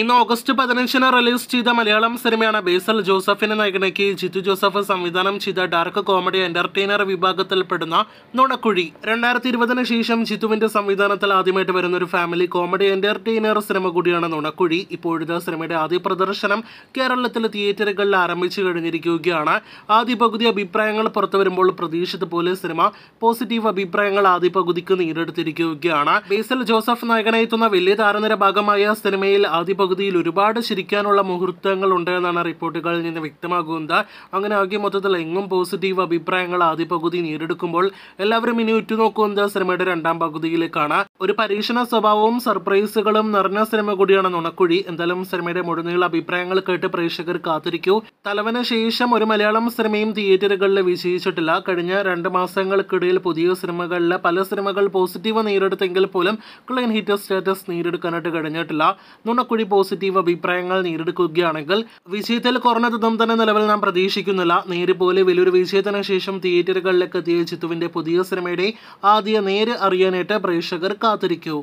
ഇന്ന് ഓഗസ്റ്റ് പതിനഞ്ചിന് റിലീസ് ചെയ്ത മലയാളം സിനിമയാണ് ബേസൽ ജോസഫിനെ നായകനക്കി ജിത്തു ജോസഫ് സംവിധാനം ചെയ്ത ഡാർക്ക് കോമഡി എന്റർടൈനർ വിഭാഗത്തിൽപ്പെടുന്ന നുണക്കുഴി രണ്ടായിരത്തി ഇരുപതിന് ശേഷം ജിതുവിന്റെ സംവിധാനത്തിൽ ആദ്യമായിട്ട് വരുന്ന ഒരു ഫാമിലി കോമഡി എന്റർടൈനർ സിനിമ കൂടിയാണ് നുണക്കുഴി ഇപ്പോഴത്തെ സിനിമയുടെ ആദ്യ പ്രദർശനം കേരളത്തിലെ തിയേറ്ററുകളിൽ ആരംഭിച്ചു കഴിഞ്ഞിരിക്കുകയാണ് ആദ്യ പകുതി അഭിപ്രായങ്ങൾ പുറത്തു വരുമ്പോൾ പോലെ സിനിമ പോസിറ്റീവ് അഭിപ്രായങ്ങൾ ആദ്യ പകുതിക്ക് നേരിടുത്തിരിക്കുകയാണ് ബേസൽ ജോസഫ് നായകനെത്തുന്ന വലിയ താരനിര ഭാഗമായ സിനിമയിൽ ആദ്യ പകുതിയിൽ ഒരുപാട് ശരിക്കാനുള്ള മുഹൂർത്തങ്ങൾ ഉണ്ട് എന്നാണ് റിപ്പോർട്ടുകളിൽ നിന്ന് വ്യക്തമാകുന്നത് അങ്ങനെ ആകെ മൊത്തത്തിൽ എങ്ങും പോസിറ്റീവ് അഭിപ്രായങ്ങൾ ആദ്യ പകുതി നേരിടുക്കുമ്പോൾ എല്ലാവരും ഇനി ഉറ്റുനോക്കുന്നത് സിനിമയുടെ രണ്ടാം പകുതിയിലേക്കാണ് ഒരു പരീക്ഷണ സ്വഭാവവും സർപ്രൈസുകളും നിറഞ്ഞ സിനിമ കൂടിയാണ് നുണക്കുഴി എന്തായാലും സിനിമയുടെ മുഴുനീള അഭിപ്രായങ്ങൾ കേട്ട് പ്രേക്ഷകർ കാത്തിരിക്കൂ തലവന ശേഷം ഒരു മലയാളം സിനിമയും തിയേറ്ററുകളിൽ വിജയിച്ചിട്ടില്ല കഴിഞ്ഞ രണ്ട് മാസങ്ങൾക്കിടയിൽ പുതിയ സിനിമകളിലെ പല സിനിമകൾ പോസിറ്റീവ് നേരിടുത്തെങ്കിൽ പോലും ക്ലീൻ ഹിറ്റ് സ്റ്റാറ്റസ് നേരിടുക്കാനായിട്ട് കഴിഞ്ഞിട്ടില്ല നുണക്കുഴി പോസിറ്റീവ് അഭിപ്രായങ്ങൾ നേടിയെടുക്കുകയാണെങ്കിൽ വിജയത്തിൽ കുറഞ്ഞ തുതം തന്നെ നിലവിൽ നാം പ്രതീക്ഷിക്കുന്നില്ല നേര് പോലെ വലിയൊരു വിജയത്തിന് ശേഷം തിയേറ്ററുകളിലേക്ക് എത്തിയ ചിത്തുവിന്റെ പുതിയ സിനിമയുടെ ആദ്യ നേര് അറിയാനായിട്ട് പ്രേക്ഷകർ കാത്തിരിക്കൂ